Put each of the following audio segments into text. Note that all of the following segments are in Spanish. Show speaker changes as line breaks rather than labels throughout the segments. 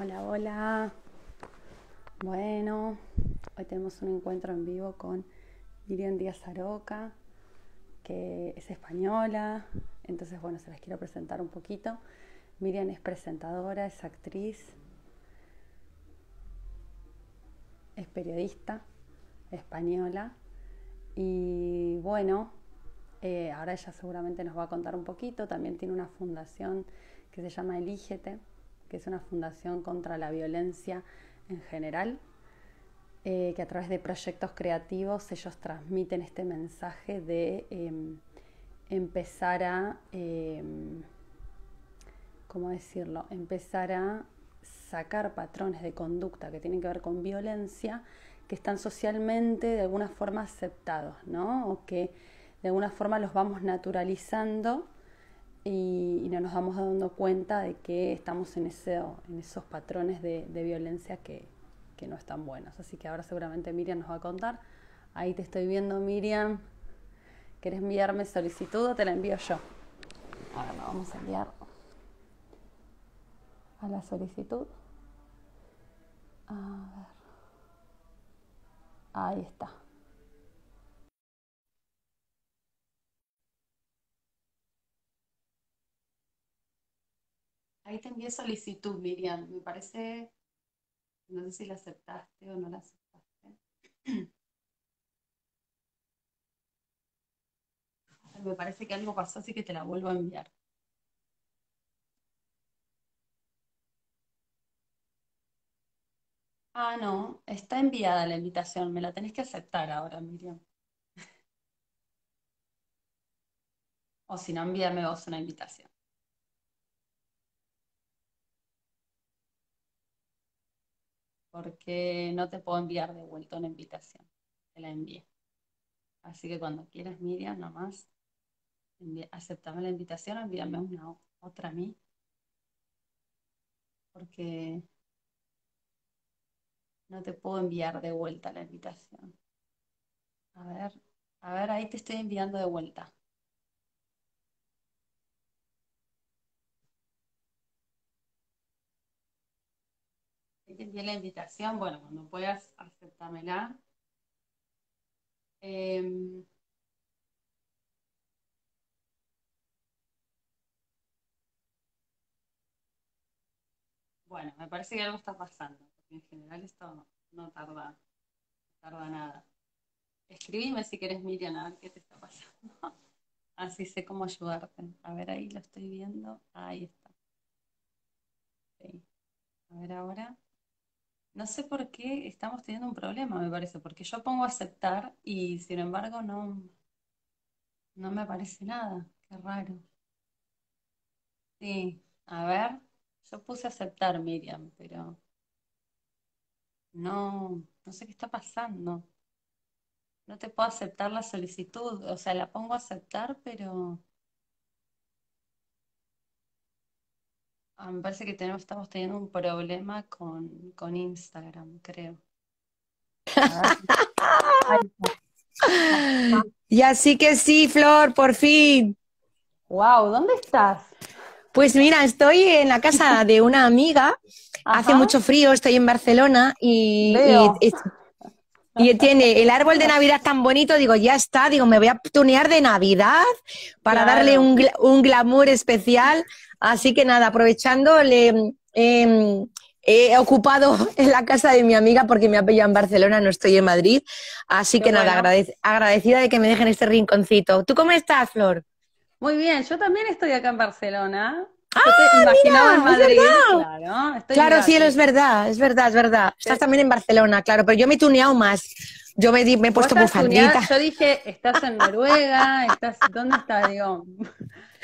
Hola, hola. Bueno, hoy tenemos un encuentro en vivo con Miriam Díaz Aroca, que es española. Entonces, bueno, se las quiero presentar un poquito. Miriam es presentadora, es actriz, es periodista española. Y bueno, eh, ahora ella seguramente nos va a contar un poquito. También tiene una fundación que se llama Elígete que es una fundación contra la violencia en general, eh, que a través de proyectos creativos ellos transmiten este mensaje de em, empezar a, em, ¿cómo decirlo?, empezar a sacar patrones de conducta que tienen que ver con violencia que están socialmente de alguna forma aceptados, ¿no? O que de alguna forma los vamos naturalizando y, no nos vamos dando cuenta de que estamos en, ese, en esos patrones de, violencia que, no están buenos. Así que ahora seguramente Miriam nos va a contar. Ahí te estoy viendo, Miriam. quieres enviarme solicitud o te la envío yo? Ahora la vamos a enviar a la solicitud. A ver. Ahí está. Ahí te envié solicitud, Miriam. Me parece, no sé si la aceptaste o no la aceptaste. Me parece que algo pasó, así que te la vuelvo a enviar. Ah, no, está enviada la invitación, me la tenés que aceptar ahora, Miriam. o si no, envíame vos una invitación. porque no te puedo enviar de vuelta una invitación. Te la envié. Así que cuando quieras, Miriam, nomás, aceptame la invitación, envíame una otra a mí. Porque no te puedo enviar de vuelta la invitación. A ver, a ver, ahí te estoy enviando de vuelta. la invitación, bueno, cuando puedas, aceptámela. Em, bueno, me parece que algo está pasando, porque en general esto no tarda, tarda nada. Escribime si quieres Miriam, a ver qué te está pasando. Así sé cómo ayudarte. A ver, ahí lo estoy viendo. Ahí está. A ver ahora. No sé por qué estamos teniendo un problema, me parece, porque yo pongo aceptar y sin embargo no, no me aparece nada. Qué raro. Sí, a ver, yo puse aceptar, Miriam, pero no, no sé qué está pasando. No te puedo aceptar la solicitud, o sea, la pongo a aceptar, pero Ah, me parece que estamos teniendo un problema con, Instagram, creo.
y así que sí, Flor, por fin. Wow, ¿dónde estás? Pues mira, estoy en la casa de una amiga. Hace mucho frío, estoy en Barcelona y, y, tiene el árbol de Navidad tan bonito. Digo, ya está, digo, me voy a tunear de Navidad para darle un, un glamour especial Así que nada, aprovechando, em, he ocupado en la casa de mi amiga porque me ha pillado en Barcelona, no estoy en Madrid. Así que nada, agradecida de que me dejen este rinconcito. ¿Tú cómo estás, Flor?
Muy bien, yo también estoy acá en Barcelona. Ah, mira, en Madrid, claro, cielo, claro es
verdad, es verdad, es verdad. Estás también en Barcelona, claro, pero yo me he tuneado más. Yo me, me he puesto bufandita. Yo
dije, estás en Noruega, estás, ¿dónde estás? Digo,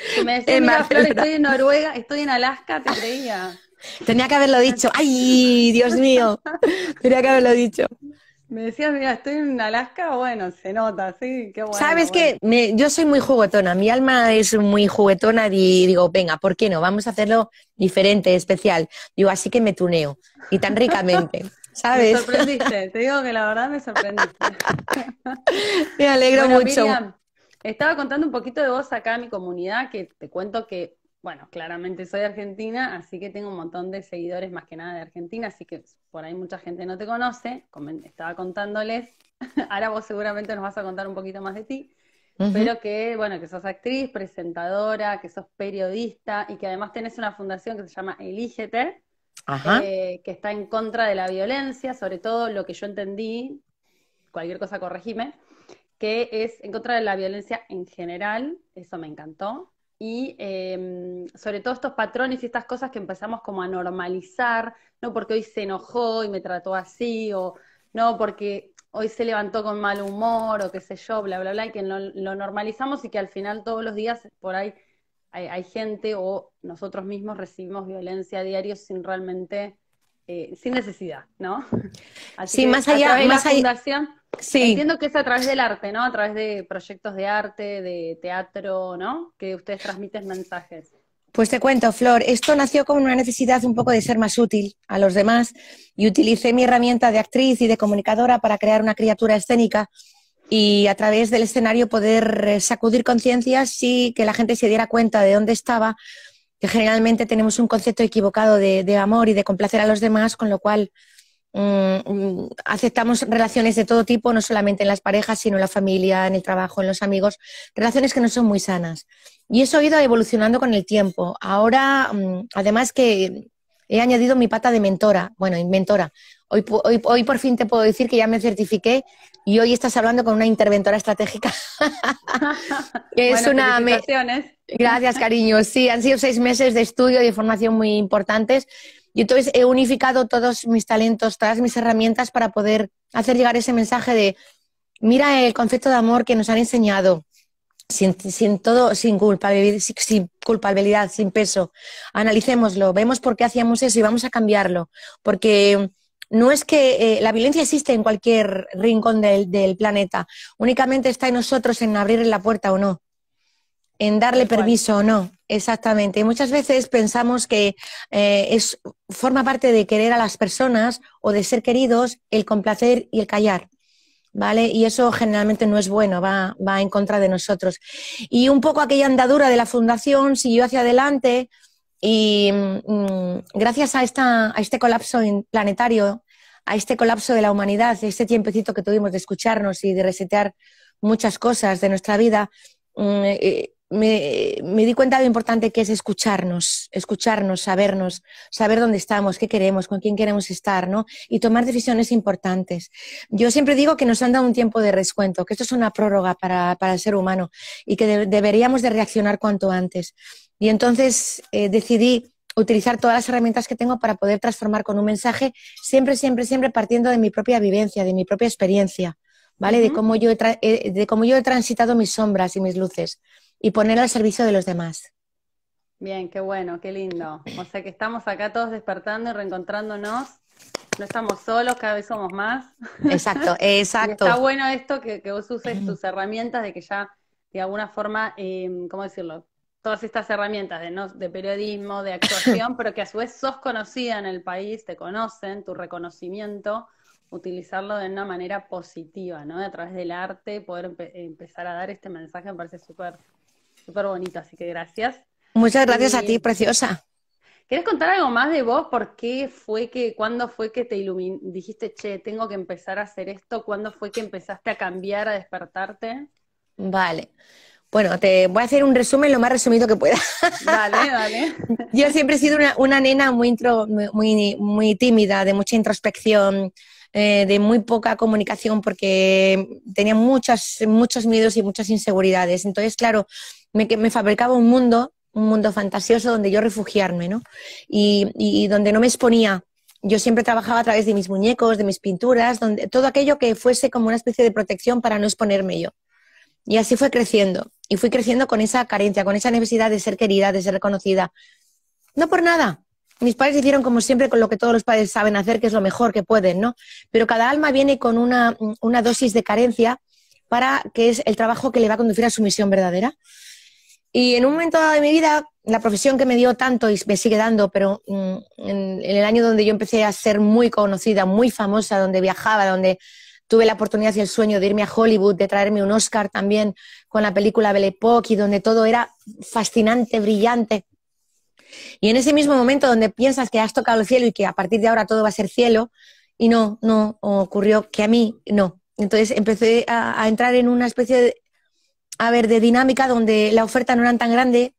me decías, mira, Flor, estoy en Noruega, estoy en Alaska, te creía.
Tenía que haberlo dicho. ¡Ay, Dios mío! Tenía que haberlo dicho.
Me decías, mira, estoy en Alaska, bueno, se nota, sí, qué bueno. Sabes que
yo soy muy juguetona, mi alma es muy juguetona y digo, venga, ¿por qué no? Vamos a hacerlo diferente, especial. Digo, así que me tuneo, y tan ricamente, ¿sabes? Me
sorprendiste, te digo que la verdad me sorprendiste. me alegro mucho. Estaba contando un poquito de vos acá a mi comunidad, que te cuento que, bueno, claramente soy argentina, así que tengo un montón de seguidores más que nada de Argentina, así que por ahí mucha gente no te conoce. Estaba contándoles, ahora vos seguramente nos vas a contar un poquito más de ti, pero que, bueno, que sos actriz, presentadora, que sos periodista y que además tenés una fundación que se llama Elígete. Eh, que está en contra de la violencia, sobre todo lo que yo entendí, cualquier cosa corregime, que es en contra de la violencia en general, eso me encantó, y em, sobre todo estos patrones y estas cosas que empezamos como a normalizar, no porque hoy se enojó y me trató así, o no porque hoy se levantó con mal humor, o qué sé yo, bla, bla, bla, y que lo, normalizamos y que al final todos los días por ahí hay, gente o nosotros mismos recibimos violencia a diario sin realmente... Eh, sin necesidad, ¿no? Así sí, más allá, de la fundación, Sí. Entiendo que es a través del arte, ¿no? A través de proyectos de arte, de teatro, ¿no? Que ustedes transmiten mensajes.
Pues te cuento, Flor, esto nació como una necesidad un poco de ser más útil a los demás y utilicé mi herramienta de actriz y de comunicadora para crear una criatura escénica y a través del escenario poder eh, sacudir conciencias y que la gente se diera cuenta de dónde estaba, que generalmente tenemos un concepto equivocado de amor y de complacer a los demás, con lo cual Mm, aceptamos relaciones de todo tipo, no solamente en las parejas, sino en la familia, en el trabajo, en los amigos, relaciones que no son muy sanas. Y eso ha ido evolucionando con el tiempo. Ahora, mm, además que he añadido mi pata de mentora, bueno, mentora Hoy, por fin te puedo decir que ya me certifiqué y hoy estás hablando con una interventora estratégica.
es una.
Gracias, cariño. Sí, han sido seis meses de estudio y de formación muy importantes y entonces he unificado todos mis talentos, todas mis herramientas para poder hacer llegar ese mensaje de, mira el concepto de amor que nos han enseñado, sin, todo, sin culpabilidad, sin, culpabilidad, sin peso. Analicémoslo, vemos por qué hacíamos eso y vamos a cambiarlo. Porque no es que eh, la violencia existe en cualquier rincón del, del planeta, únicamente está en nosotros en abrir la puerta o no en darle permiso o no. Exactamente. Y muchas veces pensamos que eh, es, forma parte de querer a las personas o de ser queridos el complacer y el callar. ¿Vale? Y eso generalmente no es bueno, va, va en contra de nosotros. Y un poco aquella andadura de la fundación siguió hacia adelante y mm, gracias a, esta, este colapso planetario, a este colapso de la humanidad, este tiempecito que tuvimos de escucharnos y de resetear muchas cosas de nuestra vida, mm, eh, me, di cuenta de lo importante que es escucharnos, escucharnos, sabernos, saber dónde estamos, qué queremos, con quién queremos estar, ¿no? Y tomar decisiones importantes. Yo siempre digo que nos han dado un tiempo de rescuento, que esto es una prórroga para, el ser humano y que deberíamos de reaccionar cuanto antes. Y entonces eh, decidí utilizar todas las herramientas que tengo para poder transformar con un mensaje, siempre, siempre, siempre partiendo de mi propia vivencia, de mi propia experiencia, ¿vale? de eh, cómo yo he transitado mis sombras y mis luces y poner al servicio de los demás.
Bien, qué bueno, qué lindo. O sea que estamos acá todos despertando y reencontrándonos. No estamos solos, cada vez somos más.
Exacto, exacto. está bueno
esto que, vos uses tus herramientas de que ya de alguna forma, em, ¿cómo decirlo? Todas estas herramientas de, no, de periodismo, de actuación, pero que a su vez sos conocida en el país, te conocen, tu reconocimiento, utilizarlo de una manera positiva, ¿no? A través del arte, poder empezar a dar este mensaje me parece súper súper bonito, así que gracias.
Muchas gracias a ti, preciosa.
¿Quieres contar algo más de vos? ¿Por qué fue que, cuándo fue que te ilumin dijiste, che, tengo que empezar a hacer esto? ¿Cuándo fue que empezaste a cambiar, a despertarte?
Vale. Bueno, te voy a hacer un resumen lo más resumido que pueda.
Vale, vale.
Yo siempre he sido una, nena muy, muy, tímida, de mucha introspección, eh, de muy poca comunicación, porque tenía muchas, muchos miedos y muchas inseguridades. Entonces, claro, me, fabricaba un mundo, un mundo fantasioso donde yo refugiarme, ¿no? Y, donde no me exponía. Yo siempre trabajaba a través de mis muñecos, de mis pinturas, donde, todo aquello que fuese como una especie de protección para no exponerme yo. Y así fue creciendo. Y fui creciendo con esa carencia, con esa necesidad de ser querida, de ser reconocida. No por nada. Mis padres hicieron como siempre con lo que todos los padres saben hacer, que es lo mejor que pueden, ¿no? Pero cada alma viene con una dosis de carencia para que es el trabajo que le va a conducir a su misión verdadera. Y en un momento de mi vida, la profesión que me dio tanto y me sigue dando, pero mm, en, el año donde yo empecé a ser muy conocida, muy famosa, donde viajaba, donde tuve la oportunidad y el sueño de irme a Hollywood, de traerme un Oscar también con la película Belle Époque, y donde todo era fascinante, brillante. Y en ese mismo momento donde piensas que has tocado el cielo y que a partir de ahora todo va a ser cielo, y no, no ocurrió que a mí no. Entonces empecé a entrar en una especie de, a ver, de dinámica donde la oferta no era tan grande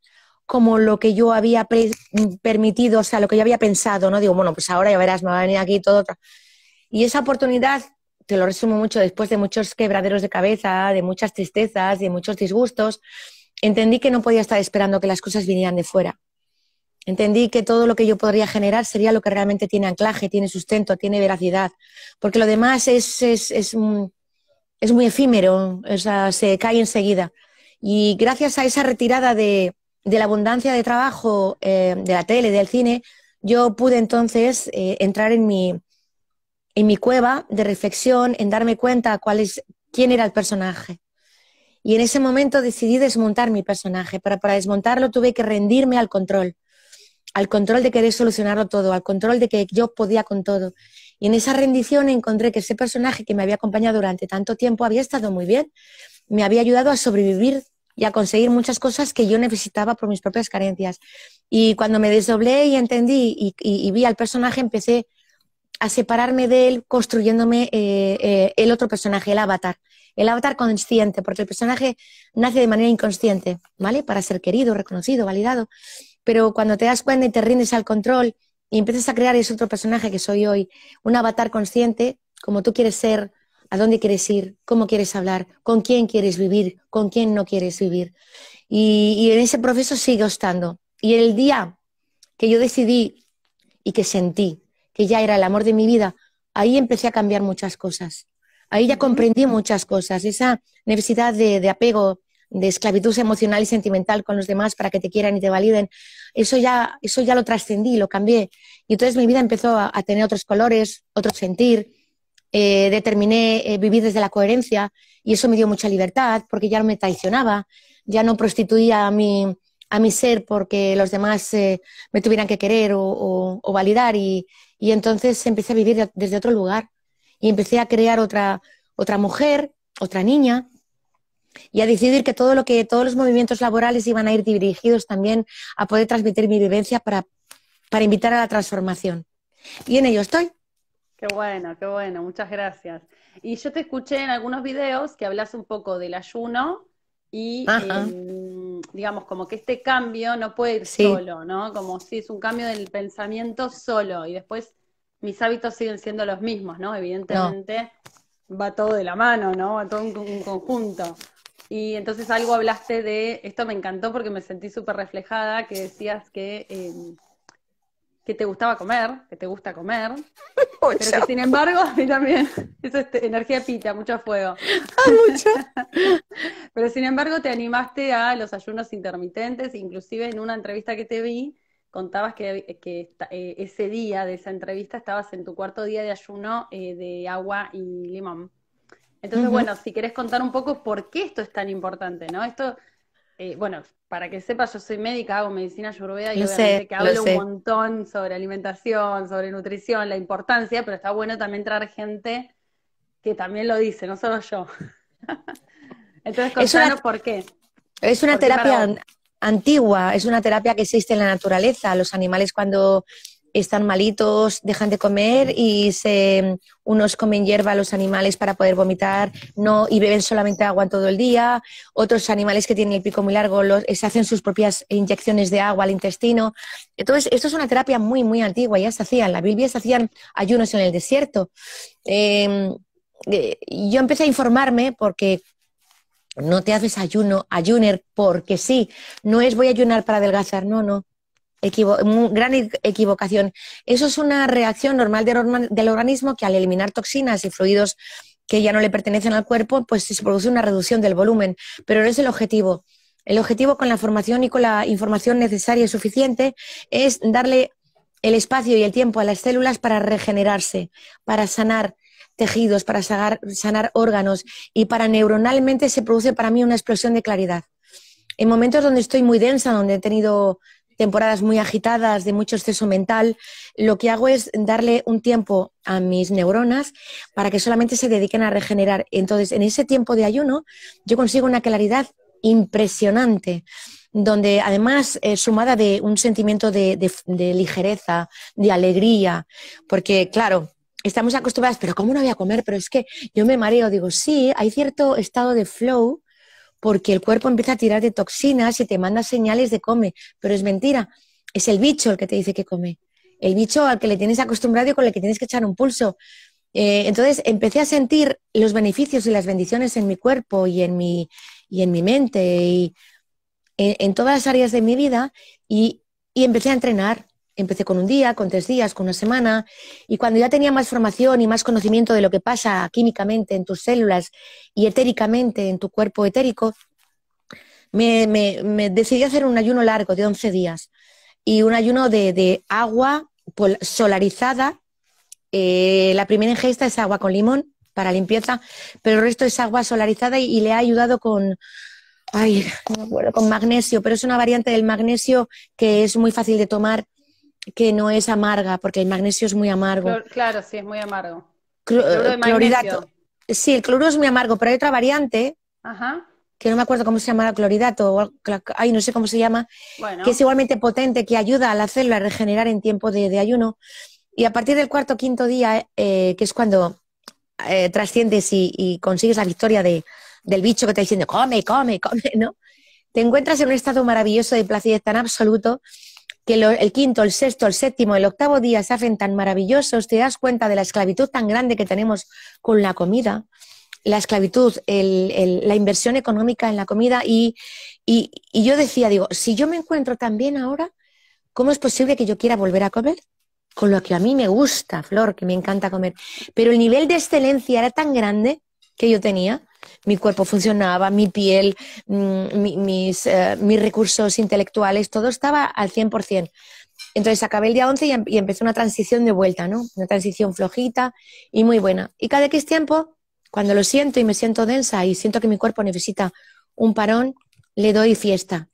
como lo que yo había mm, permitido, o sea, lo que yo había pensado, ¿no? Digo, bueno, pues ahora ya verás, me va a venir aquí todo. Y esa oportunidad, te lo resumo mucho, después de muchos quebraderos de cabeza, de muchas tristezas, de muchos disgustos, entendí que no podía estar esperando que las cosas vinieran de fuera. Entendí que todo lo que yo podría generar sería lo que realmente tiene anclaje, tiene sustento, tiene veracidad. Porque lo demás es, es un es muy efímero, o se cae enseguida. Y gracias a esa retirada de, la abundancia de trabajo eh, de la tele, del cine, yo pude entonces eh, entrar en mi, cueva de reflexión, en darme cuenta cuál quién era el personaje. Y en ese momento decidí desmontar mi personaje, pero para desmontarlo tuve que rendirme al control, al control de querer solucionarlo todo, al control de que yo podía con todo. Y en esa rendición encontré que ese personaje que me había acompañado durante tanto tiempo había estado muy bien, me había ayudado a sobrevivir y a conseguir muchas cosas que yo necesitaba por mis propias carencias. Y cuando me desdoblé y entendí y, vi al personaje, empecé a separarme de él construyéndome eh, eh, el otro personaje, el avatar. El avatar consciente, porque el personaje nace de manera inconsciente, ¿vale? Para ser querido, reconocido, validado. Pero cuando te das cuenta y te rindes al control y empiezas a crear ese otro personaje que soy hoy, un avatar consciente, como tú quieres ser, a dónde quieres ir, cómo quieres hablar, con quién quieres vivir, con quién no quieres vivir. Y, en ese proceso sigo estando. Y el día que yo decidí y que sentí que ya era el amor de mi vida, ahí empecé a cambiar muchas cosas. Ahí ya comprendí muchas cosas. Esa necesidad de apego, de esclavitud emocional y sentimental con los demás para que te quieran y te validen, eso ya, eso ya lo trascendí, lo cambié. Y entonces mi vida empezó a, tener otros colores, otro sentir. Eh, determiné eh, vivir desde la coherencia y eso me dio mucha libertad porque ya no me traicionaba, ya no prostituía a mi, a mi ser porque los demás eh, me tuvieran que querer o, o, validar y, entonces empecé a vivir desde otro lugar y empecé a crear otra, otra mujer, otra niña y a decidir que todo lo que todos los movimientos laborales iban a ir dirigidos también a poder transmitir mi vivencia para, para invitar a la transformación. Y en ello estoy.
Qué bueno, qué bueno, muchas gracias. Y yo te escuché en algunos videos que hablas un poco del ayuno y em, digamos como que este cambio no puede ir solo, ¿no? Como si es un cambio del pensamiento solo y después mis hábitos siguen siendo los mismos, ¿no? Evidentemente va todo de la mano, ¿no? Va todo en un conjunto. Y entonces algo hablaste de, esto me encantó porque me sentí súper reflejada, que decías que, em, que te gustaba comer, que te gusta comer, pero que sin embargo, a mí también, eso energía pita, mucho fuego. Ah, mucho. pero sin embargo te animaste a los ayunos intermitentes, inclusive en una entrevista que te vi, contabas que, eh, ese día de esa entrevista estabas en tu cuarto día de ayuno eh, de agua y limón. Entonces, bueno, si querés contar un poco por qué esto es tan importante, ¿no? Esto, eh, bueno, para que sepas, yo soy médica, hago medicina ayurveda y obviamente que hablo un montón sobre alimentación, sobre nutrición, la importancia, pero está bueno también traer gente que también lo dice, no solo yo. Entonces, contanos por qué.
Es una terapia antigua, es una terapia que existe en la naturaleza. Los animales cuando están malitos, dejan de comer y se, unos comen hierba a los animales para poder vomitar no, y beben solamente agua todo el día. Otros animales que tienen el pico muy largo se hacen sus propias inyecciones de agua al intestino. Entonces, esto es una terapia muy, muy antigua. Ya se hacían, la Biblia se hacían ayunos en el desierto. Em, eh, yo empecé a informarme porque no te haces ayuno, ayuner porque sí. No es voy a ayunar para adelgazar, no, no gran equivocación. Eso es una reacción normal del, organismo que al eliminar toxinas y fluidos que ya no le pertenecen al cuerpo, pues se produce una reducción del volumen, pero no es el objetivo. El objetivo con la formación y con la información necesaria y suficiente es darle el espacio y el tiempo a las células para regenerarse, para sanar tejidos, para sanar órganos y para neuronalmente se produce para mí una explosión de claridad. En momentos donde estoy muy densa, donde he tenido temporadas muy agitadas, de mucho exceso mental, lo que hago es darle un tiempo a mis neuronas para que solamente se dediquen a regenerar. Entonces, en ese tiempo de ayuno, yo consigo una claridad impresionante donde además es eh, sumada de un sentimiento de, de, ligereza, de alegría, porque claro, estamos acostumbradas, pero ¿cómo no voy a comer? Pero es que yo me mareo, digo, sí, hay cierto estado de flow porque el cuerpo empieza a tirar de toxinas y te manda señales de come, pero es mentira, es el bicho el que te dice que come, el bicho al que le tienes acostumbrado y con el que tienes que echar un pulso. Eh, entonces empecé a sentir los beneficios y las bendiciones en mi cuerpo y en mi, en mi mente y en, todas las áreas de mi vida y empecé a entrenar empecé con un día, con tres días, con una semana, y cuando ya tenía más formación y más conocimiento de lo que pasa químicamente en tus células y etéricamente en tu cuerpo etérico, me, decidí hacer un ayuno largo de 11 días y un ayuno de, agua solarizada. Eh, la primera ingesta es agua con limón para limpieza, pero el resto es agua solarizada y, le ha ayudado con, con magnesio, pero es una variante del magnesio que es muy fácil de tomar que no es amarga, porque el magnesio es muy amargo.
claro, sí, es muy amargo.
Eh, sí, el cloro es muy amargo, pero hay otra variante que no me acuerdo cómo se llama, cloridato, o, ay, no sé cómo se llama, que es igualmente potente, que ayuda a la célula a regenerar en tiempo de, ayuno. Y a partir del cuarto quinto día, eh, que es cuando eh, trasciendes y, consigues la victoria del bicho que te está diciendo, come, come, come, ¿no? Te encuentras en un estado maravilloso de placidez tan absoluto que el quinto, el sexto, el séptimo, el octavo día se hacen tan maravillosos, te das cuenta de la esclavitud tan grande que tenemos con la comida, la esclavitud, la inversión económica en la comida y, y, yo decía, digo, si yo me encuentro tan bien ahora, ¿cómo es posible que yo quiera volver a comer? Con lo que a mí me gusta, Flor, que me encanta comer. Pero el nivel de excelencia era tan grande que yo tenía mi cuerpo funcionaba, mi piel, mm, eh, mis, recursos intelectuales, todo estaba al 100%. Entonces acabé el día 11 y, empezó empecé una transición de vuelta, ¿no? Una transición flojita y muy buena. Y cada es tiempo, cuando lo siento y me siento densa y siento que mi cuerpo necesita un parón, le doy fiesta.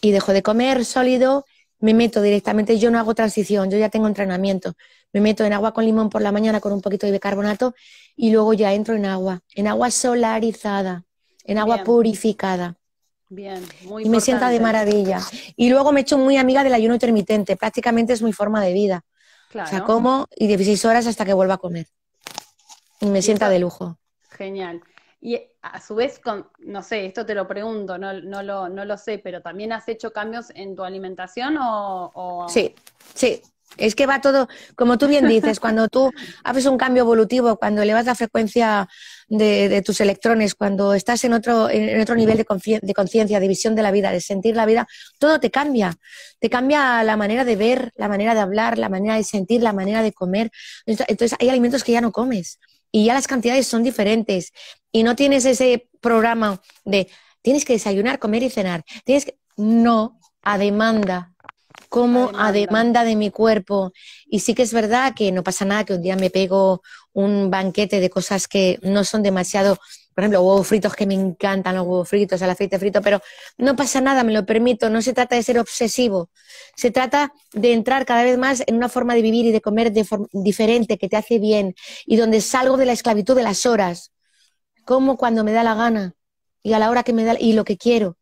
Y dejo de comer sólido me meto directamente, yo no hago transición, yo ya tengo entrenamiento, me meto en agua con limón por la mañana con un poquito de bicarbonato y luego ya entro en agua, en agua solarizada, en agua purificada.
Bien, muy Y me sienta de maravilla.
Y luego me echo muy amiga del ayuno intermitente, prácticamente es mi forma de vida.
O sea, como
y 16 horas hasta que vuelva a comer. Y me sienta de lujo.
Genial. Y eh, a su vez, no sé, esto te lo pregunto, no, lo, sé, pero ¿también has hecho cambios en tu alimentación o...? Sí,
sí. Es que va todo, como tú bien dices, cuando tú haces un cambio evolutivo, cuando elevas la frecuencia de, de tus electrones, cuando estás en otro, en otro nivel de conciencia, de visión de la vida, de sentir la vida, todo te cambia. Te cambia la manera de ver, la manera de hablar, la manera de sentir, la manera de comer. Entonces hay alimentos que ya no comes y ya las cantidades son diferentes y no tienes ese programa de tienes que desayunar, comer y cenar. Tienes que... No, a demanda, como a demanda. de mi cuerpo. Y sí que es verdad que no pasa nada que un día me pego un banquete de cosas que no son demasiado, por ejemplo, huevos fritos que me encantan, los huevos fritos, el aceite frito, pero no pasa nada, me lo permito, no se trata de ser obsesivo, se trata de entrar cada vez más en una forma de vivir y de comer de diferente que te hace bien y donde salgo de la esclavitud de las horas como cuando me da la gana y a la hora que me da y lo que quiero,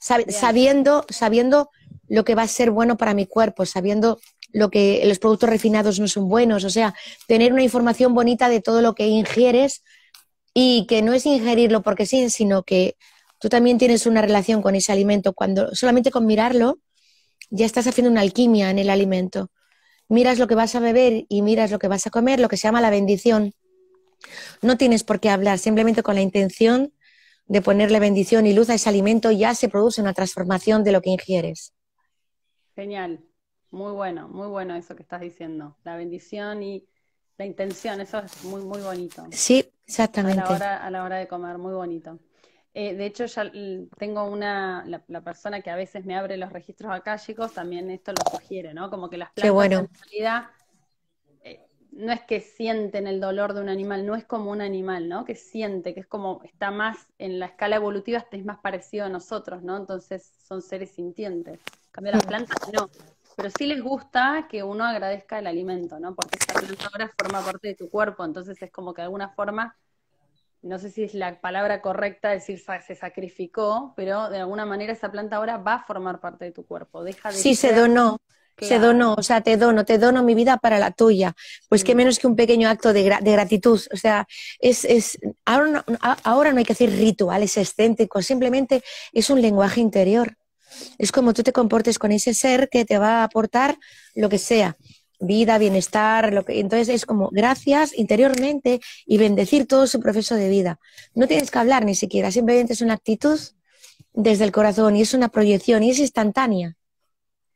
sabiendo, sabiendo lo que va a ser bueno para mi cuerpo, sabiendo lo que los productos refinados no son buenos, o sea, tener una información bonita de todo lo que ingieres y que no es ingerirlo porque sí, sino que tú también tienes una relación con ese alimento cuando solamente con mirarlo ya estás haciendo una alquimia en el alimento. Miras lo que vas a beber y miras lo que vas a comer, lo que se llama la bendición. No tienes por qué hablar, simplemente con la intención de ponerle bendición y luz a ese alimento ya se produce una transformación de lo que ingieres.
Genial, muy bueno, muy bueno eso que estás diciendo. La bendición y la intención, eso es muy, muy bonito.
Sí, exactamente. A
la hora, de comer, muy bonito. Eh, de hecho, ya tengo una, la, persona que a veces me abre los registros acá, también esto lo sugiere, ¿no? Como que las plantas bueno. en realidad no es que sienten el dolor de un animal, no es como un animal, ¿no? Que siente, que es como, está más en la escala evolutiva, este es más parecido a nosotros, ¿no? Entonces son seres sintientes. Cambiar las plantas, no. Pero sí les gusta que uno agradezca el alimento, ¿no? Porque esta planta ahora forma parte de tu cuerpo, entonces es como que de alguna forma, no sé si es la palabra correcta decir se sacrificó, pero de alguna manera esa planta ahora va a formar parte de tu cuerpo. Deja de sí, se donó. Se donó,
o sea, te dono, te dono mi vida para la tuya. Pues qué mm. menos que un pequeño acto de, gratitud. O sea, es, es ahora, no, no hay que hacer rituales escéntricos, simplemente es un lenguaje interior. Es como tú te comportes con ese ser que te va a aportar lo que sea vida, bienestar, lo que entonces es como gracias interiormente y bendecir todo su proceso de vida. No tienes que hablar ni siquiera, simplemente es una actitud desde el corazón y es una proyección y es instantánea.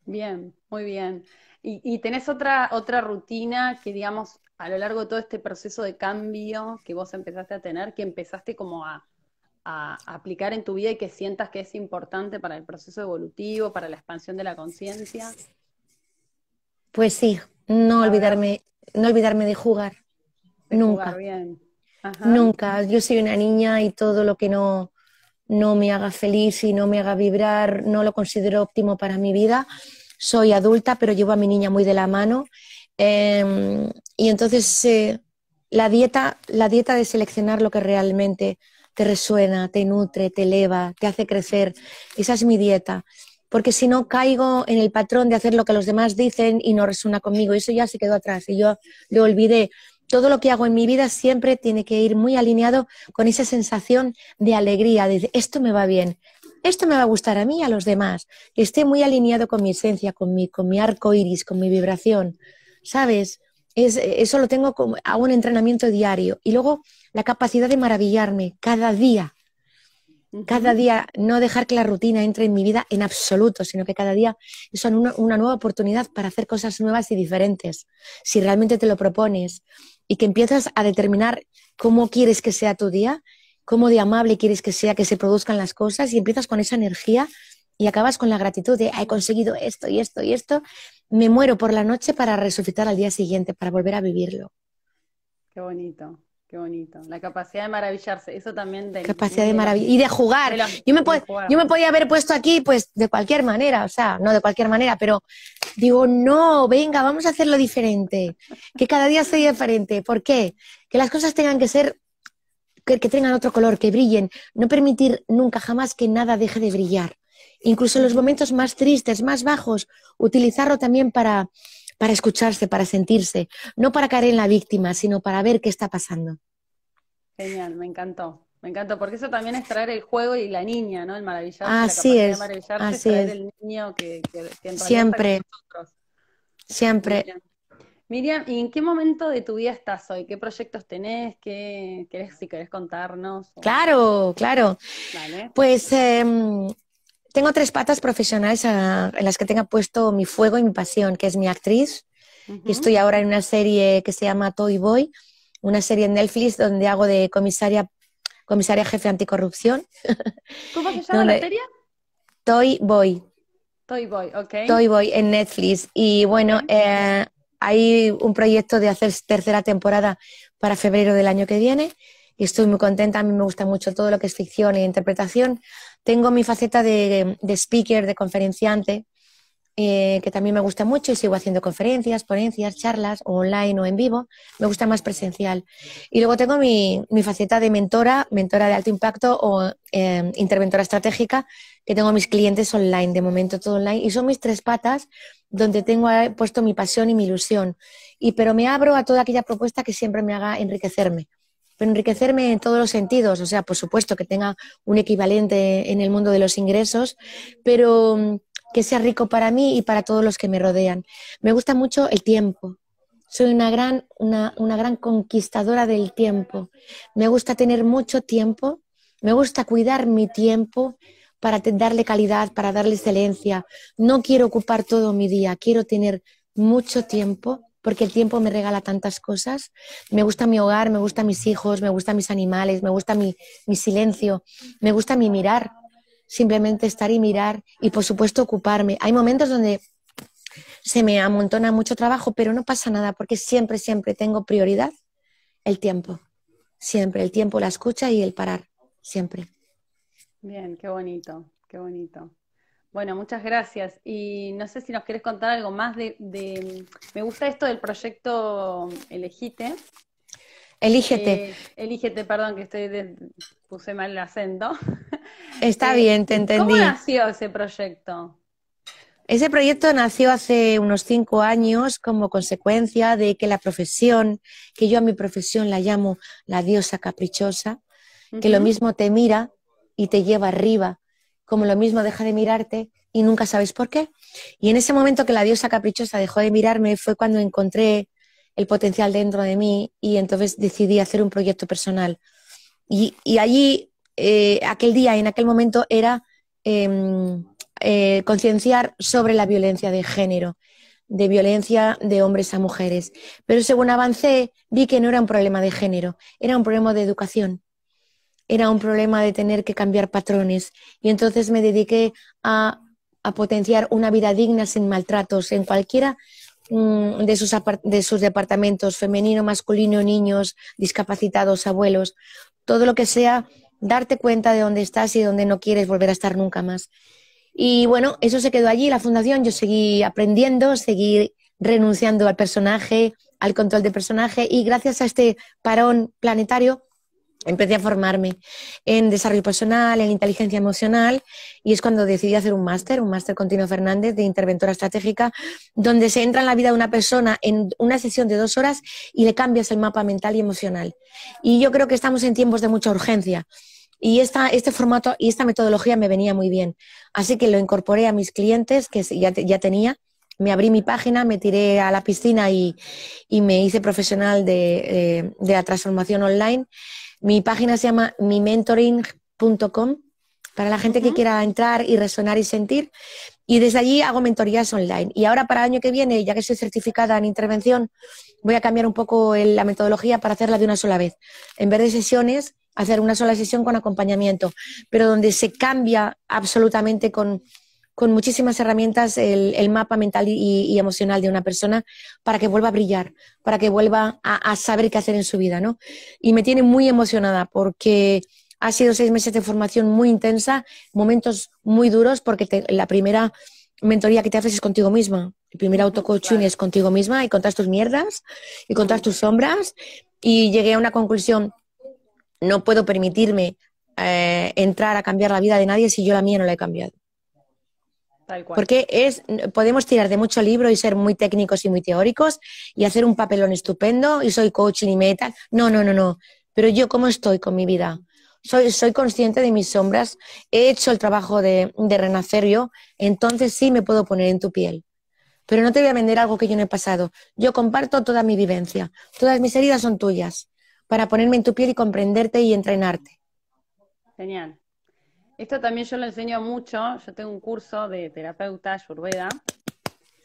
Bien, muy bien. ¿Y, y tenés otra, otra rutina que, digamos, a lo largo de todo este proceso de cambio que vos empezaste a tener, que empezaste como a, aplicar en tu vida y que sientas que es importante para el proceso evolutivo, para la expansión de la conciencia?
Pues sí, no olvidarme, no olvidarme de jugar.
nunca. Jugar bien.
Nunca. Yo soy una niña y todo lo que no no me haga feliz y no me haga vibrar, no lo considero óptimo para mi vida. Soy adulta, pero llevo a mi niña muy de la mano. Em, y entonces eh, la, dieta, la dieta de seleccionar lo que realmente te resuena, te nutre, te eleva, te hace crecer, esa es mi dieta. Porque si no caigo en el patrón de hacer lo que los demás dicen y no resuena conmigo, eso ya se quedó atrás y yo lo olvidé todo lo que hago en mi vida siempre tiene que ir muy alineado con esa sensación de alegría, de esto me va bien, esto me va a gustar a mí y a los demás, que esté muy alineado con mi esencia, con mi, con mi arco iris, con mi vibración, ¿sabes? eso lo tengo como, a un entrenamiento diario. Y luego la capacidad de maravillarme cada día, cada día no dejar que la rutina entre en mi vida en absoluto, sino que cada día es una, nueva oportunidad para hacer cosas nuevas y diferentes, si realmente te lo propones y que empiezas a determinar cómo quieres que sea tu día, cómo de amable quieres que sea, que se produzcan las cosas y empiezas con esa energía y acabas con la gratitud de he conseguido esto y esto y esto. Me muero por la noche para resucitar al día siguiente, para volver a vivirlo.
Qué bonito, Qué bonito. La capacidad de maravillarse, eso también de... Capacidad de maravillar. Y de jugar. yo, me yo me podía haber
puesto aquí, pues, de cualquier manera, o sea, no de cualquier manera, pero digo, no, venga, vamos a hacerlo diferente. Que cada día sea diferente. ¿Por qué? Que las cosas tengan que ser, que tengan otro color, que brillen. No permitir nunca, jamás que nada deje de brillar. Incluso en los momentos más tristes, más bajos, utilizarlo también para para escucharse, para sentirse, no para caer en la víctima, sino para ver qué está pasando.
Genial, me encantó, me encantó, porque eso también es traer el juego y la niña, ¿no? El maravillarse, así es, niño que, siempre, siempre. Miriam. ¿y en qué momento de tu vida estás hoy? ¿Qué proyectos tenés? ¿Qué querés, si querés contarnos?
Claro, claro. Vale. Pues em, tengo tres patas profesionales ah, en las que tenga puesto mi fuego y mi pasión, que es mi actriz. estoy ahora en una serie que se llama Toy Boy, una serie en Netflix donde hago de comisaria, comisaria jefe anticorrupción.
¿Cómo se llama la serie?
Toy Boy.
Toy Boy, ok. Toy Boy en
Netflix. Y bueno, eh, hay un proyecto de hacer tercera temporada para febrero del año que viene y estoy muy contenta. A mí me gusta mucho todo lo que es ficción e interpretación, tengo mi faceta de, speaker, de conferenciante, eh, que también me gusta mucho y sigo haciendo conferencias, ponencias, charlas, online o en vivo. Me gusta más presencial. Y luego tengo mi, faceta de mentora, mentora de alto impacto o em, interventora estratégica, que tengo mis clientes online, de momento todo online. Y son mis tres patas donde tengo puesto mi pasión y mi ilusión. Y, pero me abro a toda aquella propuesta que siempre me haga enriquecerme enriquecerme en todos los sentidos. O sea, por supuesto que tenga un equivalente en el mundo de los ingresos, pero mm, que sea rico para mí y para todos los que me rodean. Me gusta mucho el tiempo. Soy una gran, una, una gran conquistadora del tiempo. Me gusta tener mucho tiempo. Me gusta cuidar mi tiempo para darle calidad, para darle excelencia. No quiero ocupar todo mi día. Quiero tener mucho tiempo porque el tiempo me regala tantas cosas. Me gusta mi hogar, me gusta mis hijos, me gusta mis animales, me gusta mi silencio, me gusta mi mirar, simplemente estar y mirar y por supuesto ocuparme. Hay momentos donde se me amontona mucho trabajo, pero no pasa nada porque siempre, siempre tengo prioridad el tiempo. Siempre, el tiempo, la escucha y el parar, siempre.
Bien, qué bonito, qué bonito. Bueno, muchas gracias. Y no sé si nos quieres contar algo más de, me gusta esto del proyecto Elegite.
Elígete. Eh,
elígete, perdón, que estoy puse mal el acento.
Está eh, bien, te entendí. ¿Cómo nació
ese proyecto?
Ese proyecto nació hace unos cinco años como consecuencia de que la profesión, que yo a mi profesión la llamo la diosa caprichosa, que lo mismo te mira y te lleva arriba como lo mismo deja de mirarte y nunca sabes por qué. Y en ese momento que la diosa caprichosa dejó de mirarme fue cuando encontré el potencial dentro de mí y entonces decidí hacer un proyecto personal. Y, allí, eh, aquel día, en aquel momento, era em, eh, concienciar sobre la violencia de género, de violencia de hombres a mujeres. Pero según avancé, vi que no era un problema de género, era un problema de educación era un problema de tener que cambiar patrones y entonces me dediqué a, potenciar una vida digna sin maltratos en cualquiera mm, de, sus de sus departamentos, femenino, masculino, niños, discapacitados, abuelos, todo lo que sea, darte cuenta de dónde estás y dónde no quieres volver a estar nunca más. Y bueno, eso se quedó allí, la fundación, yo seguí aprendiendo, seguí renunciando al personaje, al control de personaje y gracias a este parón planetario empecé a formarme en desarrollo personal, en inteligencia emocional, y es cuando decidí hacer un máster, un máster continuo Fernández de interventora estratégica, donde se entra en la vida de una persona en una sesión de dos horas y le cambias el mapa mental y emocional. Y yo creo que estamos en tiempos de mucha urgencia. Y este formato y esta metodología me venía muy bien. Así que lo incorporé a mis clientes que ya, tenía. Me abrí mi página, me tiré a la piscina y, me hice profesional de eh, la transformación online mi página se llama mimentoring.com para la gente que quiera entrar y resonar y sentir. Y desde allí hago mentorías online. Y ahora para el año que viene, ya que soy certificada en intervención, voy a cambiar un poco la metodología para hacerla de una sola vez. En vez de sesiones, hacer una sola sesión con acompañamiento, pero donde se cambia absolutamente con con muchísimas herramientas el, mapa mental y, emocional de una persona para que vuelva a brillar, para que vuelva a, saber qué hacer en su vida, ¿no? Y me tiene muy emocionada porque ha sido seis meses de formación muy intensa, momentos muy duros, porque la primera mentoría que te haces es contigo misma. El primer autocoaching es contigo misma y contar tus mierdas y contas tus sombras. Y llegué a una conclusión, no puedo permitirme eh, entrar a cambiar la vida de nadie si yo la mía no la he cambiado. Porque es, podemos tirar de mucho libro y ser muy técnicos y muy teóricos y hacer un papelón estupendo y soy coaching y metal. No, no, no, no. Pero yo cómo estoy con mi vida. Soy, consciente de mis sombras, he hecho el trabajo de, de renacer yo, entonces sí me puedo poner en tu piel. Pero no te voy a vender algo que yo no he pasado. Yo comparto toda mi vivencia. Todas mis heridas son tuyas para ponerme en tu piel y comprenderte y entrenarte.
Genial. Esto también yo lo enseño mucho. Yo tengo un curso de terapeuta ayurveda.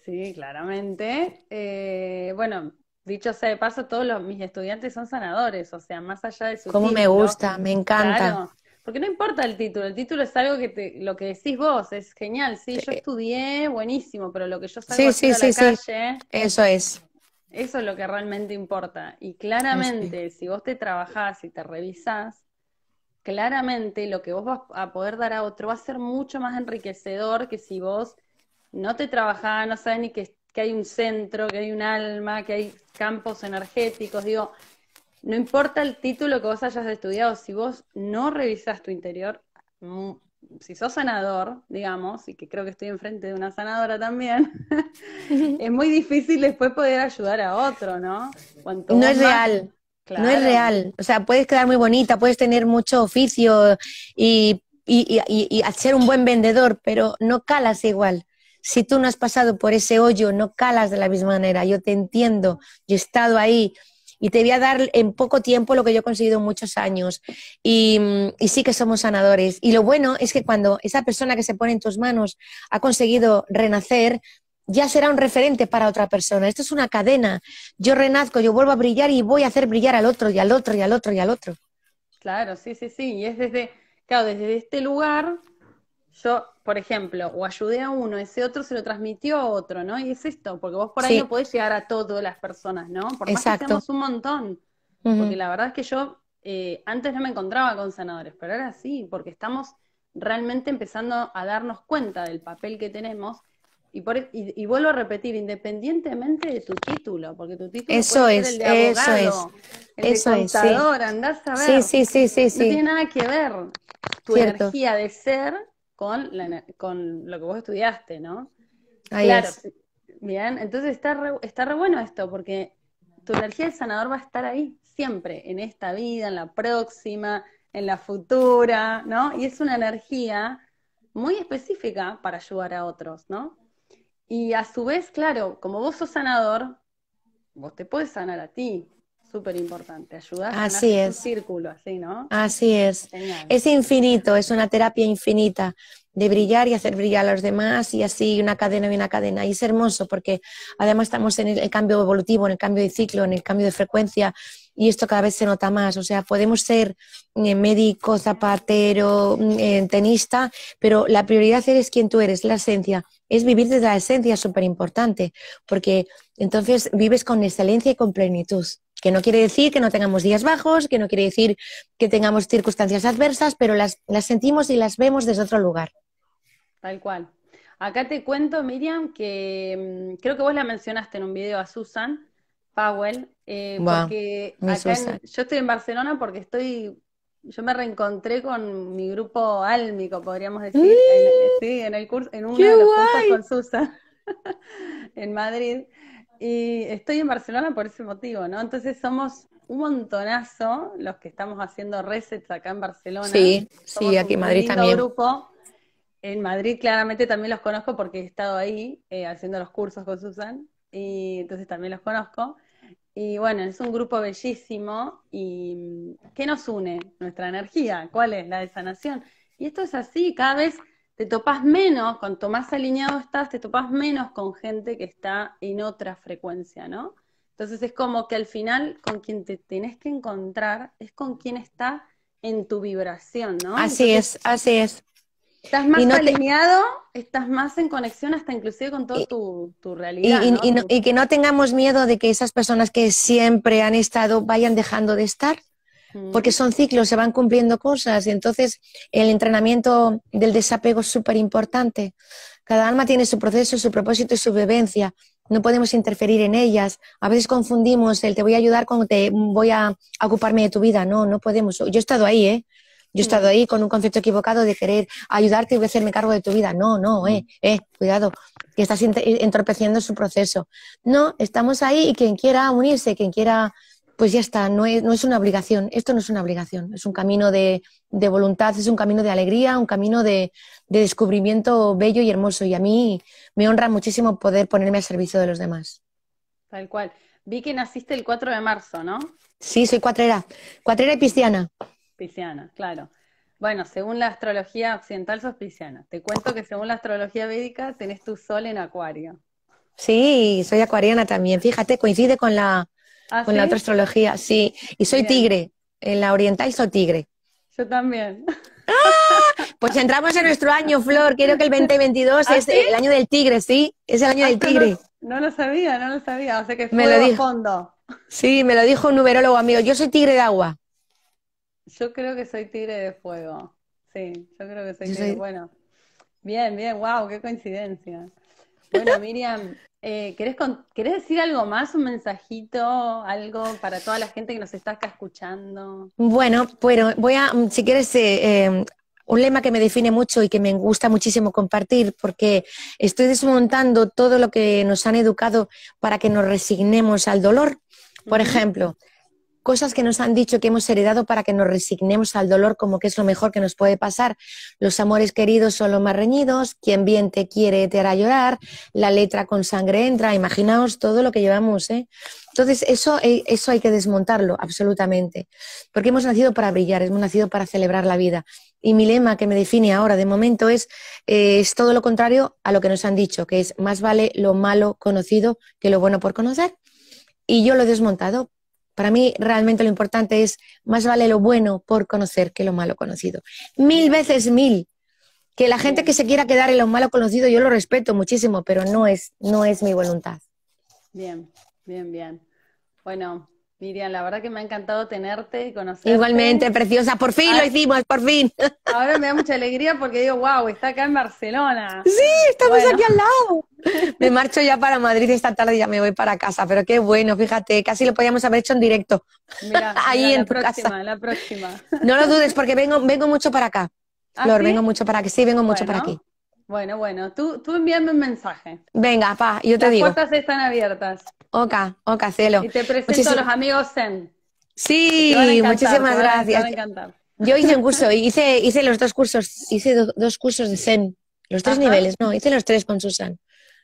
Sí, claramente. Eh, bueno, dicho sea de paso, todos los, mis estudiantes son sanadores, o sea, más allá de su Como me gusta,
me encanta. Claro,
porque no importa el título, el título es algo que lo que decís vos, es genial. Sí, yo estudié, buenísimo, pero lo que yo salgo sí, la calle. Eso es. Eso es lo que realmente importa. Y claramente, si vos te trabajás y te revisás, claramente lo que vos vas a poder dar a otro va a ser mucho más enriquecedor que si vos no te trabajás, no sabes ni que, que hay un centro, que hay un alma, que hay campos energéticos. Digo, no importa el título que vos hayas estudiado, si vos no revisas tu interior, si sos sanador, digamos, y que creo que estoy enfrente de una sanadora también, es muy difícil después poder ayudar a otro, ¿no? no es real. No es real.
O sea, puedes quedar muy bonita, puedes tener mucho oficio y, y, ser un buen vendedor, pero no calas igual. Si tú no has pasado por ese hoyo, no calas de la misma manera. Yo te entiendo, yo he estado ahí y te voy a dar en poco tiempo lo que yo he conseguido en muchos años. Y, y sí que somos sanadores. Y lo bueno es que cuando esa persona que se pone en tus manos ha conseguido renacer, ya será un referente para otra persona. Esto es una cadena. Yo renazco, yo vuelvo a brillar y voy a hacer brillar al otro y al otro y al otro y al otro.
Claro, sí, sí, sí. Y es desde, claro, desde este lugar, yo, por ejemplo, o ayudé a uno, ese otro se lo transmitió a otro, ¿no? Y es esto, porque vos por ahí no podés llegar a todas las personas, ¿no? Por más que seamos un montón. Porque la verdad es que yo eh, antes no me encontraba con sanadores, pero ahora sí, porque estamos realmente empezando a darnos cuenta del papel que tenemos e, y, y, vuelvo a repetir, independientemente de tu título, porque tu título eso es, ser el de abogado, eso es, contador, sí. andás a ver. No tiene nada que ver tu energía de ser con, con lo que vos estudiaste, ¿no? Ahí claro. Bien, entonces está está re bueno esto, porque tu energía de sanador va a estar ahí, siempre, en esta vida, en la próxima, en la futura, ¿no? Y es una energía muy específica para ayudar a otros, ¿no? Y a su vez, claro, como vos sos sanador, vos te puedes sanar a ti. Súper importante, ayudar a así es. círculo, así, ¿no? Así es. Es
infinito, es una terapia infinita de brillar y hacer brillar a los demás y así una cadena y una cadena. Y es hermoso porque además estamos en el cambio evolutivo, en el cambio de ciclo, en el cambio de frecuencia, y esto cada vez se nota más. O sea, podemos ser eh, médico, zapatero, mm, eh, tenista, pero la prioridad eres quien tú eres, la esencia. Es vivir desde la esencia súper importante, porque entonces vives con excelencia y con plenitud. Que no quiere decir que no tengamos días bajos, que no quiere decir que tengamos circunstancias adversas, pero las, las sentimos y las vemos desde otro lugar.
Tal cual. Acá te cuento, Miriam, que mm, creo que vos la mencionaste en un video a Susan, Powell, eh, porque acá yo estoy en Barcelona porque estoy, yo me reencontré con mi grupo álmico, podríamos decir, en, ¡Eh! sí, en el curso, en uno de los cursos con Susan en Madrid, y estoy en Barcelona por ese motivo, ¿no? Entonces somos un montonazo los que estamos haciendo resets acá en Barcelona. Sí, sí, aquí en Madrid también. grupo. En Madrid claramente también los conozco porque he estado ahí eh, haciendo los cursos con Susan y entonces también los conozco. Y bueno, es un grupo bellísimo y mm, ¿qué nos une? Nuestra energía, ¿cuál es? La de sanación. Y esto es así, cada vez te topas menos, cuanto más alineado estás, te topas menos con gente que está en otra frecuencia, ¿no? Entonces es como que al final con quien te tenés que encontrar es con quien está en tu vibración, ¿no? Así es,
así es. Estás más alineado,
estás más en conexión hasta inclusive con toda tu, tu, realidad.
Y, que no tengamos miedo de que esas personas que siempre han estado vayan dejando de estar, mm. porque son ciclos, se van cumpliendo cosas. Y entonces el entrenamiento del desapego es súper importante. Cada alma tiene su proceso, su propósito y su vivencia. No podemos interferir en ellas. A veces confundimos el te voy a ayudar con te voy a ocuparme de tu vida. No, no podemos. Yo he estado ahí, ¿eh? Yo he estado mm. ahí con un concepto equivocado de querer ayudarte y voy hacerme cargo de tu vida. No, no, mm. eh, eh, cuidado, que estás eh, entorpeciendo su proceso. No, estamos ahí y quien quiera unirse, quien quiera, pues ya está, no es, no es una obligación, esto no es una obligación, es un camino de, voluntad, es un camino de alegría, un camino de, de descubrimiento bello y hermoso. Y a mí me honra muchísimo poder ponerme al servicio de los demás.
Tal cual. Vi que naciste el 4 de marzo, ¿no?
Sí, soy cuatrera, cuatrera y cristiana.
Pisiana, claro. Bueno, según la astrología occidental sos pisciana. Te cuento que según la astrología védica tenés tu sol en acuario.
Sí, soy acuariana también. Fíjate, coincide con la,
¿Ah, con la otra astrología.
Sí, y soy tigre. En la oriental soy tigre.
Yo también.
¡Ah! Pues entramos en nuestro año, Flor. Creo que el 2022 ¿Ah, es el año del tigre, ¿sí? Es el año del tigre.
No, lo sabía, no lo sabía. O que me lo fondo.
Sí, me lo dijo un numerólogo amigo. Yo soy tigre de agua.
Yo creo que soy tigre de fuego. Sí, yo creo que soy tigre. Bueno, bien, bien, wow, qué coincidencia. Bueno, Miriam, eh, ¿querés, decir algo más, un mensajito, algo para toda la gente que nos está acá escuchando?
Bueno, bueno, voy a, mm, si quieres, eh, em, un lema que me define mucho y que me gusta muchísimo compartir, porque estoy desmontando todo lo que nos han educado para que nos resignemos al dolor. Por ejemplo, cosas que nos han dicho que hemos heredado para que nos resignemos al dolor como que es lo mejor que nos puede pasar. Los amores queridos son los más reñidos, quien bien te quiere te hará llorar, la letra con sangre entra, imaginaos todo lo que llevamos. ¿eh? Entonces, eso, eh, eso hay que desmontarlo absolutamente, porque hemos nacido para brillar, hemos nacido para celebrar la vida. Y mi lema que me define ahora de momento es, eh, es todo lo contrario a lo que nos han dicho, que es más vale lo malo conocido que lo bueno por conocer. Y yo lo he desmontado para mí realmente lo importante es más vale lo bueno por conocer que lo malo conocido. Mil veces mil. Que la gente que se quiera quedar en lo malo conocido, yo lo respeto muchísimo, pero no es, no es mi voluntad.
Bien, bien, bien. Bueno, Miriam, la verdad que me ha encantado tenerte y conocerte. Igualmente, preciosa, por fin lo ah.
hicimos, por fin.
Ahora me da mucha alegría porque digo, wow, está acá en Barcelona.
Sí, estamos aquí al lado me marcho ya para Madrid esta tarde y ya me voy para casa, pero qué bueno, fíjate, casi lo podíamos haber hecho en directo.
Ahí en la tu próxima, casa. La próxima.
No lo dudes porque vengo, vengo mucho para acá. ¿Ah, Flor, vengo mucho para aquí, sí, vengo mucho para aquí.
Bueno, bueno, tú, tú envíame un mensaje.
Venga, pa, yo te digo. Las
puertas están abiertas.
Oka, oca, celo. Y te presento a los
amigos Zen.
Sí, muchísimas gracias. Yo hice un curso, hice, hice los dos cursos, hice dos cursos de Zen, los tres niveles, no, hice los tres con Susan.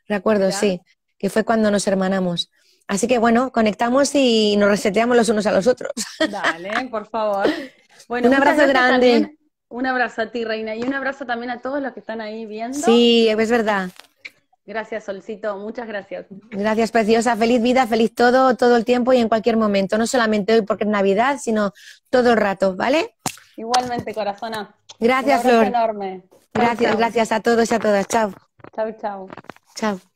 Recuerdo, sí, que fue cuando nos hermanamos. Así que bueno, conectamos y nos reseteamos los unos a los otros.
Dale, por favor. Bueno, un abrazo grande. Un abrazo a ti, Reina, y un abrazo también a todos los que están ahí viendo. Sí,
es verdad.
Gracias, Solcito, muchas gracias.
Gracias, preciosa. Feliz vida, feliz todo, todo el tiempo y en cualquier momento. No solamente hoy porque es Navidad, sino todo el rato, ¿vale?
Igualmente, corazón.
Gracias, un Flor.
enorme. Gracias, gracias a
todos y a todas. Chao. Chao, chao. Chao.